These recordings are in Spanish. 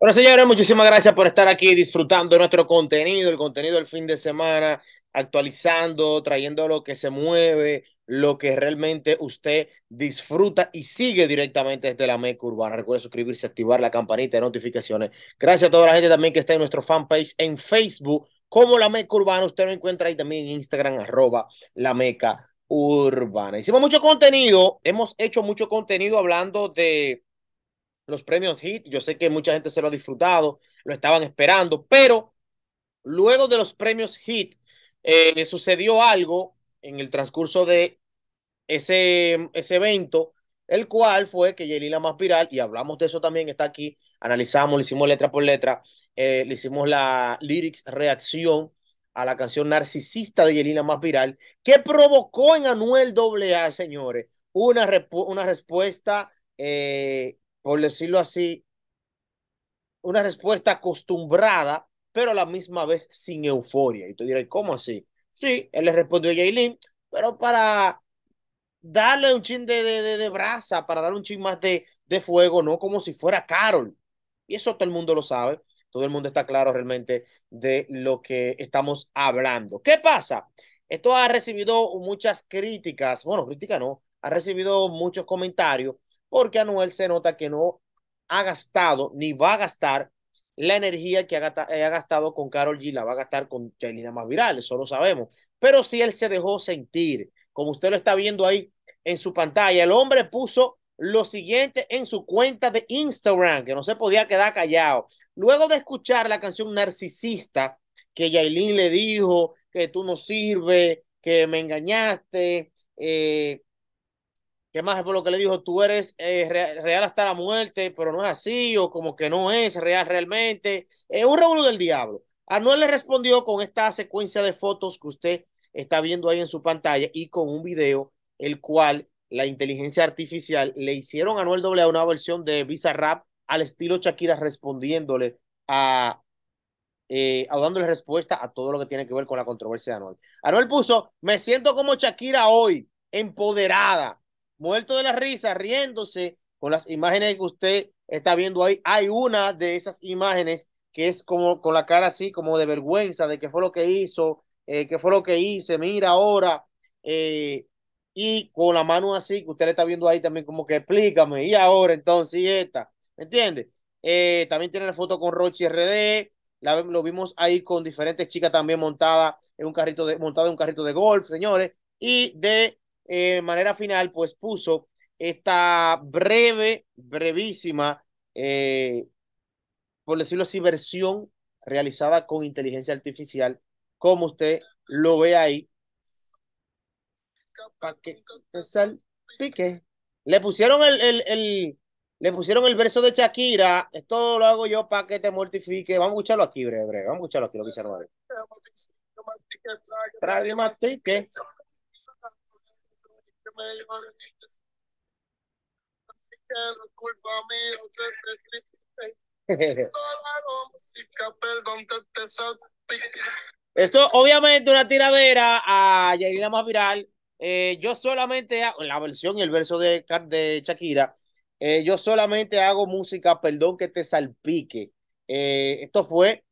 Bueno, señores, muchísimas gracias por estar aquí disfrutando nuestro contenido, el contenido del fin de semana, actualizando, trayendo lo que se mueve, lo que realmente usted disfruta y sigue directamente desde la Meca Urbana. Recuerde suscribirse, activar la campanita de notificaciones. Gracias a toda la gente también que está en nuestro fanpage en Facebook, como la Meca Urbana. Usted lo encuentra ahí también en Instagram, arroba la Meca Urbana. Hicimos mucho contenido, hemos hecho mucho contenido hablando de los premios Hit. Yo sé que mucha gente se lo ha disfrutado, lo estaban esperando, pero luego de los premios Hit eh, sucedió algo en el transcurso de ese, ese evento, el cual fue que Yelila más viral, y hablamos de eso también, está aquí, analizamos, le hicimos letra por letra, eh, le hicimos la lyrics reacción a la canción narcisista de Yelina más viral, que provocó en Anuel AA, señores, una, una respuesta eh, por decirlo así, una respuesta acostumbrada, pero a la misma vez sin euforia. Y tú dirás, ¿cómo así? Sí, él le respondió a Jaylin, pero para darle un chin de, de, brasa, para darle un chin más de, de fuego, no como si fuera Carol. Y eso todo el mundo lo sabe, todo el mundo está claro realmente de lo que estamos hablando. ¿Qué pasa? Esto ha recibido muchas críticas, bueno, crítica no, ha recibido muchos comentarios porque Anuel se nota que no ha gastado ni va a gastar la energía que ha eh, gastado con Carol G, la va a gastar con Chelina más virales eso lo sabemos. Pero si él se dejó sentir, como usted lo está viendo ahí en su pantalla, el hombre puso lo siguiente en su cuenta de Instagram, que no se podía quedar callado. Luego de escuchar la canción Narcisista, que Yailin le dijo que tú no sirves, que me engañaste, eh, que más por lo que le dijo, tú eres eh, real hasta la muerte, pero no es así, o como que no es real realmente. Es un revuelo del diablo. Anuel le respondió con esta secuencia de fotos que usted está viendo ahí en su pantalla y con un video, el cual la inteligencia artificial le hicieron a Anuel doble a una versión de Visa Rap al estilo Shakira respondiéndole a, eh, a dándole respuesta a todo lo que tiene que ver con la controversia de Anuel. Anuel puso, me siento como Shakira hoy, empoderada, muerto de la risa, riéndose con las imágenes que usted está viendo ahí. Hay una de esas imágenes que es como con la cara así, como de vergüenza, de qué fue lo que hizo, eh, qué fue lo que hice, mira ahora. Eh, y con la mano así, que usted le está viendo ahí también, como que explícame, y ahora entonces, y esta, ¿me entiende? Eh, también tiene la foto con Rochi RD, la, lo vimos ahí con diferentes chicas también montadas en un carrito de, montada en un carrito de golf, señores, y de eh, manera final, pues puso esta breve, brevísima, eh, por decirlo así, versión realizada con inteligencia artificial, como usted lo ve ahí. Para que salpique. Le pusieron el, el, el, le pusieron el verso de Shakira. Esto lo hago yo para que te mortifique. Vamos a escucharlo aquí, breve, breve. Vamos a escucharlo aquí, lo que hicieron. Esto obviamente una tiradera a Yairina más viral. Eh, yo solamente hago, la versión y el verso de, de Shakira, eh, yo solamente hago música, perdón que te salpique. Eh, esto fue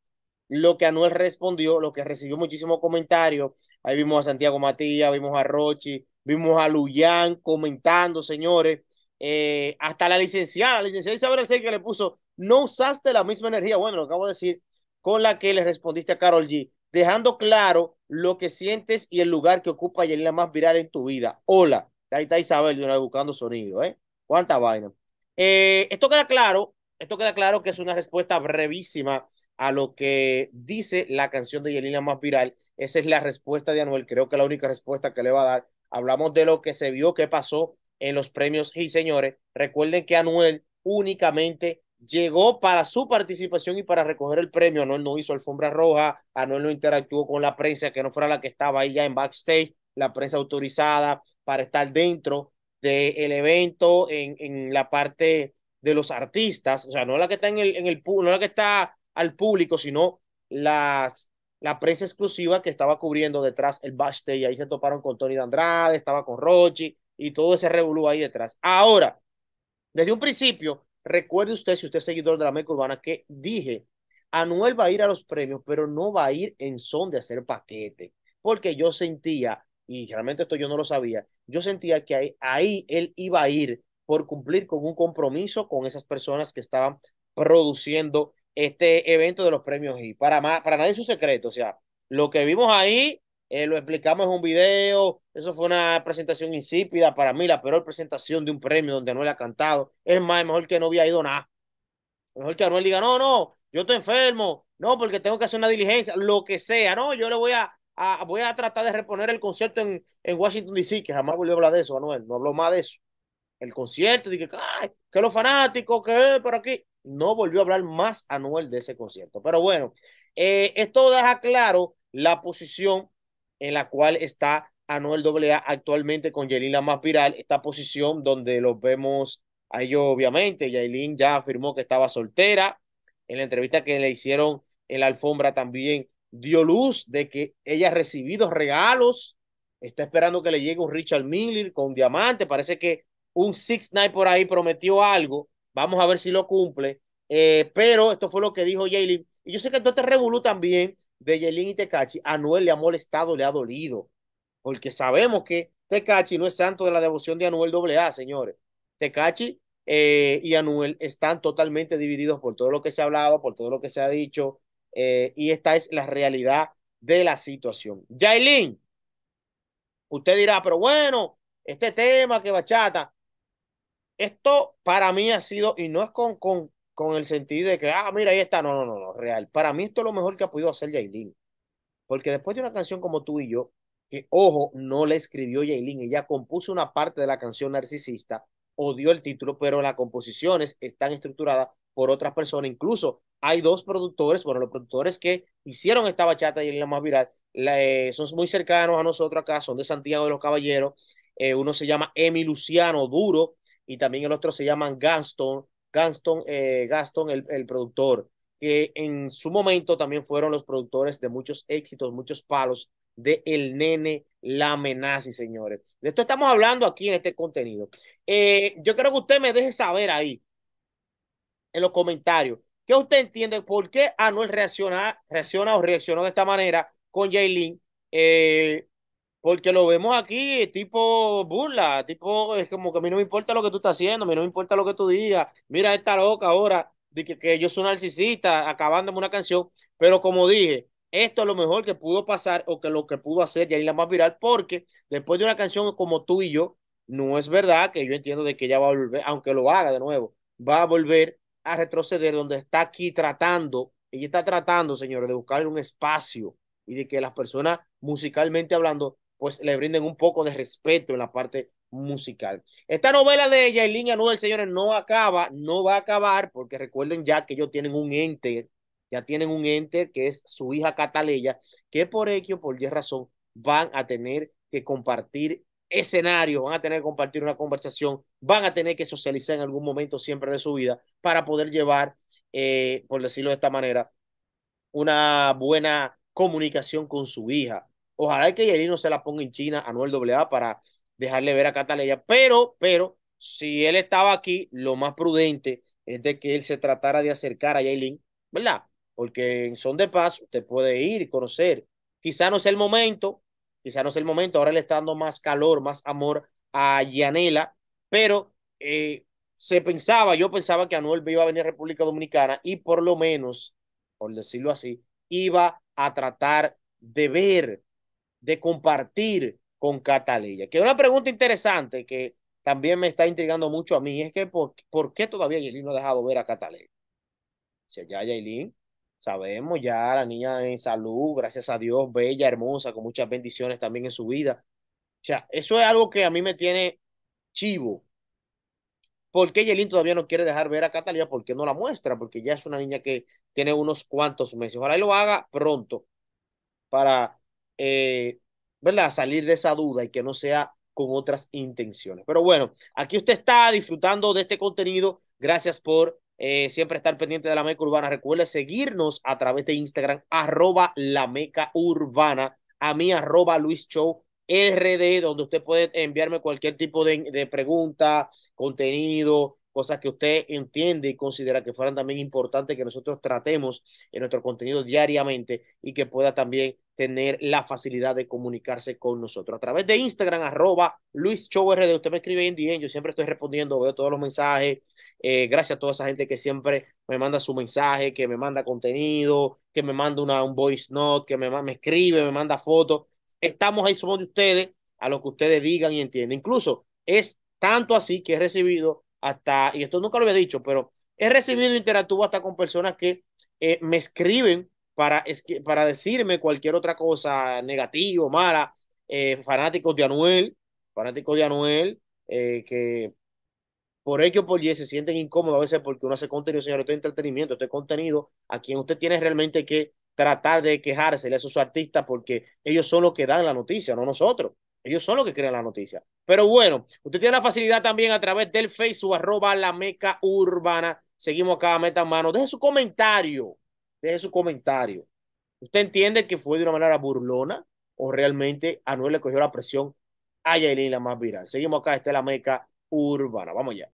lo que Anuel respondió, lo que recibió muchísimos comentarios. Ahí vimos a Santiago Matías, vimos a Rochi, vimos a Luyan comentando, señores. Eh, hasta la licenciada, la licenciada Isabel Arce que le puso, no usaste la misma energía, bueno, lo acabo de decir, con la que le respondiste a Carol G, dejando claro lo que sientes y el lugar que ocupa y es la más viral en tu vida. Hola, ahí está Isabel, yo buscando sonido, ¿eh? ¿Cuánta vaina? Eh, esto queda claro, esto queda claro que es una respuesta brevísima a lo que dice la canción de Yelena más viral. Esa es la respuesta de Anuel, creo que la única respuesta que le va a dar. Hablamos de lo que se vio, que pasó en los premios y señores, recuerden que Anuel únicamente llegó para su participación y para recoger el premio. Anuel no hizo alfombra roja, Anuel no interactuó con la prensa que no fuera la que estaba ahí ya en backstage, la prensa autorizada para estar dentro del evento en, en, la parte de los artistas, o sea, no la que está en el, en el no la que está al público, sino las, la prensa exclusiva que estaba cubriendo detrás el backstage. Ahí se toparon con Tony Dandrade, Andrade, estaba con Rochi y todo ese revolú ahí detrás. Ahora, desde un principio, recuerde usted, si usted es seguidor de la Meca Urbana, que dije, Anuel va a ir a los premios, pero no va a ir en son de hacer paquete, porque yo sentía, y realmente esto yo no lo sabía, yo sentía que ahí, ahí él iba a ir por cumplir con un compromiso con esas personas que estaban produciendo este evento de los premios y para, más, para nadie es un secreto, o sea, lo que vimos ahí eh, lo explicamos en un video, eso fue una presentación insípida para mí, la peor presentación de un premio donde Anuel ha cantado, es más, mejor que no había ido nada, mejor que Anuel diga, no, no, yo estoy enfermo, no, porque tengo que hacer una diligencia, lo que sea, no, yo le voy a, voy a tratar de reponer el concierto en, en Washington DC, que jamás volvió a hablar de eso, Anuel, no habló más de eso, el concierto, dije, ay, que los fanáticos, que eh, por aquí, no volvió a hablar más Anuel de ese concierto. Pero bueno, eh, esto deja claro la posición en la cual está Anuel AA actualmente con Yelina más Piral. esta posición donde los vemos a ellos obviamente. Yailin ya afirmó que estaba soltera. En la entrevista que le hicieron en la alfombra también dio luz de que ella ha recibido regalos. Está esperando que le llegue un Richard Miller con diamante. Parece que un Six Night por ahí prometió algo Vamos a ver si lo cumple. Eh, pero esto fue lo que dijo Jalen. Y yo sé que todo este revolú también de Jalen y Tecachi, a Anuel le ha molestado, le ha dolido. Porque sabemos que Tecachi no es santo de la devoción de Anuel AA, señores. Tecachi eh, y Anuel están totalmente divididos por todo lo que se ha hablado, por todo lo que se ha dicho. Eh, y esta es la realidad de la situación. Yailin, usted dirá, pero bueno, este tema que bachata, esto para mí ha sido, y no es con, con, el sentido de que, ah, mira, ahí está, no, no, no, no, real. Para mí esto es lo mejor que ha podido hacer Jailin. Porque después de una canción como tú y yo, que ojo, no la escribió y ella compuso una parte de la canción narcisista, o el título, pero las composiciones están estructuradas por otras personas. Incluso hay dos productores, bueno, los productores que hicieron esta bachata y la más viral, eh, son muy cercanos a nosotros acá, son de Santiago de los Caballeros. Eh, uno se llama Emi Luciano Duro y también el otro se llama Gaston, Gaston, eh, el, productor, que en su momento también fueron los productores de muchos éxitos, muchos palos de El Nene, La Amenaza, señores. De esto estamos hablando aquí en este contenido. Eh, yo creo que usted me deje saber ahí, en los comentarios, ¿qué usted entiende? ¿Por qué Anuel reacciona, reacciona o reaccionó de esta manera con Jaylin? Eh, porque lo vemos aquí, tipo burla, tipo, es como que a mí no me importa lo que tú estás haciendo, a mí no me importa lo que tú digas, mira esta loca ahora, de que, yo soy narcisista, acabándome una canción, pero como dije, esto es lo mejor que pudo pasar o que lo que pudo hacer y ahí la más viral, porque después de una canción como tú y yo, no es verdad que yo entiendo de que ella va a volver, aunque lo haga de nuevo, va a volver a retroceder donde está aquí tratando, ella está tratando, señores, de buscar un espacio y de que las personas musicalmente hablando pues le brinden un poco de respeto en la parte musical. Esta novela de línea Anuel, señores, no acaba, no va a acabar, porque recuerden ya que ellos tienen un ente ya tienen un ente que es su hija Cataleya, que por ello, por diez razón, van a tener que compartir escenario, van a tener que compartir una conversación, van a tener que socializar en algún momento siempre de su vida para poder llevar, eh, por decirlo de esta manera, una buena comunicación con su hija. Ojalá que Yelin no se la ponga en China a Noel AA para dejarle ver a Cataleya, pero, pero, si él estaba aquí, lo más prudente es de que él se tratara de acercar a Yailin, ¿verdad? Porque en son de Paz usted puede ir y conocer. Quizá no es el momento, quizá no es el momento, ahora le está dando más calor, más amor a Yanela, pero eh, se pensaba, yo pensaba que Anuel iba a venir a República Dominicana y por lo menos, por decirlo así, iba a tratar de ver de compartir con Cataleya. Que una pregunta interesante que también me está intrigando mucho a mí es que ¿por, qué todavía Yelín no ha dejado ver a Cataleya? sea, ya Yelín, sabemos ya la niña en salud, gracias a Dios, bella, hermosa, con muchas bendiciones también en su vida. O sea, eso es algo que a mí me tiene chivo. ¿Por qué Yelin todavía no quiere dejar ver a Catalina? ¿Por qué no la muestra? Porque ya es una niña que tiene unos cuantos meses. Ojalá y lo haga pronto para eh, ¿verdad? Salir de esa duda y que no sea con otras intenciones. Pero bueno, aquí usted está disfrutando de este contenido. Gracias por eh, siempre estar pendiente de la Meca Urbana. Recuerde seguirnos a través de Instagram, arroba la Meca Urbana, a mí arroba Luis Show RD, donde usted puede enviarme cualquier tipo de, de pregunta, contenido, cosas que usted entiende y considera que fueran también importantes que nosotros tratemos en nuestro contenido diariamente y que pueda también tener la facilidad de comunicarse con nosotros. A través de Instagram, arroba Luis de usted me escribe en DM, yo siempre estoy respondiendo, veo todos los mensajes. Eh, gracias a toda esa gente que siempre me manda su mensaje, que me manda contenido, que me manda una, un voice note, que me, me escribe, me manda fotos. Estamos ahí, somos de ustedes, a lo que ustedes digan y entiendan. Incluso es tanto así que he recibido hasta, y esto nunca lo había dicho, pero he recibido interactúo hasta con personas que eh, me escriben para, para decirme cualquier otra cosa negativa, mala, eh, fanáticos de Anuel, fanáticos de Anuel, eh, que por ello por Y se sienten incómodos a veces porque uno hace contenido, señor, este entretenimiento, este contenido, a quien usted tiene realmente que tratar de quejarse, a su artistas, porque ellos son los que dan la noticia, no nosotros. Ellos son los que crean la noticia. Pero bueno, usted tiene la facilidad también a través del Facebook, arroba la meca urbana. Seguimos acá, meta mano. Deje su comentario deje su comentario. ¿Usted entiende que fue de una manera burlona o realmente Anuel le cogió la presión a Yailin la más viral? Seguimos acá, esta es la meca urbana. Vamos ya